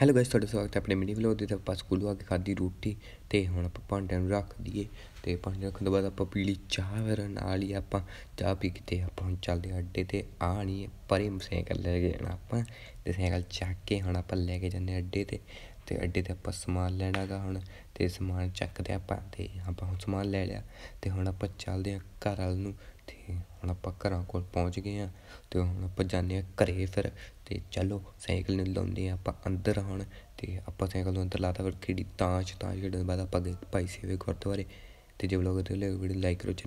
hello guys ਤੁਹਾਡਾ ਸਵਾਗਤ ਹੈ ਆਪਣੇ ਮਿਨੀ ਵਲੋਗ ਦੇ ਤੇ ਆਪਾਂ ਸਕੂਲੋਂ ਆ ਕੇ ਖਾਦੀ ਰੋਟੀ ਤੇ ਹੁਣ ਆਪਾਂ ਭਾਂਡਿਆਂ ਨੂੰ ਰੱਖ ਦਈਏ ਤੇ ਪੰਜ ਰੱਖਣ ਤੋਂ ਬਾਅਦ ਆਪਾਂ ਪੀਲੀ ਚਾਹ ਵਰਨ ਨਾਲ ਹੀ ਆਪਾਂ ਚਾਹ ਪੀ ਕੇ ਤੇ ਆਪਾਂ ਹੁਣ ਚੱਲਦੇ ਅੱਡੇ ਤੇ ਆ ਨਹੀਂ ਪਰੇ ਸਾਈਕਲ ਲੈ ਕੇ ਜਾਣਾ ਆਪਾਂ ਤੇ ਸਾਈਕਲ ਚੱਕ ਕੇ ਹੁਣ ਆਪਾਂ ਲੈ ਕੇ ਜਾਂਦੇ ਅੱਡੇ ਤੇ ਤੇ ਅੱਡੇ ਤੇ ਆਪਾਂ ਸਮਾਨ ਲੈਣਾਗਾ ਹੁਣ ਤੇ ਸਮਾਨ ਚੱਕਦੇ ਆਪਾਂ ਤੇ ਆਪਾਂ ਹੁਣ ਸਮਾਨ ਲੈ ਲਿਆ ਤੇ ਹੁਣ ਆਪਾਂ ਚੱਲਦੇ ਆ ਘਰ ਵਾਲ ਨੂੰ ਤੇ ਹੁਣ ਆਪਾਂ ਘਰਾਂ ਕੋਲ ਪਹੁੰਚ ਗਏ ਆ ਤੇ ਹੁਣ ਆਪਾਂ ਜਾਂਦੇ ਆ ਘਰੇ ਫਿਰ ਤੇ ਚਲੋ ਸਾਈਕਲ ਨੂੰ ਲਾਉਂਦੇ ਆ ਆਪਾਂ ਅੰਦਰ ਹੁਣ ਤੇ ਆਪਾਂ ਸਾਈਕਲ ਨੂੰ ਅੰਦਰ ਲਾਤਾ ਫਿਰ ਖਿੜੀ ਤਾਂ ਚ ਤਾਂ ਜਿਹੜੇ ਬਾਅਦ ਆਪਾਂ ਗਏ ਭਾਈ ਸੇਵੇ ਗੁਰਦੁਆਰੇ ते जेवढं लागत तेवढं लाइक